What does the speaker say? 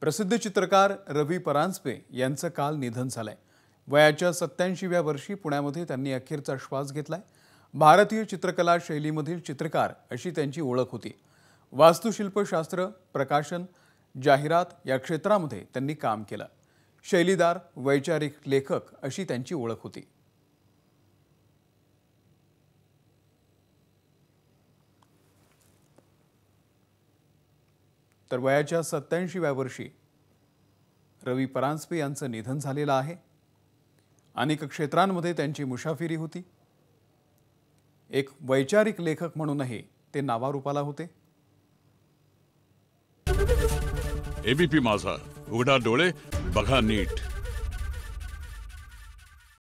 प्रसिद्ध चित्रकार रवी परांजपे यांचं काल निधन झालंय वयाच्या सत्याऐंशीव्या वर्षी पुण्यामध्ये त्यांनी अखेरचा श्वास घेतलाय भारतीय चित्रकला शैलीमधील चित्रकार अशी त्यांची ओळख होती वास्तुशिल्पशास्त्र प्रकाशन जाहिरात या क्षेत्रामध्ये त्यांनी काम केलं शैलीदार वैचारिक लेखक अशी त्यांची ओळख होती तर वयाच्या सत्त्याऐंशीव्या वर्षी रवी परांजपे यांचं निधन झालेलं आहे अनेक क्षेत्रांमध्ये त्यांची मुसाफिरी होती एक वैचारिक लेखक म्हणूनही ते नावारूपाला होते एबीपी माझा उघडा डोळे बघा नीट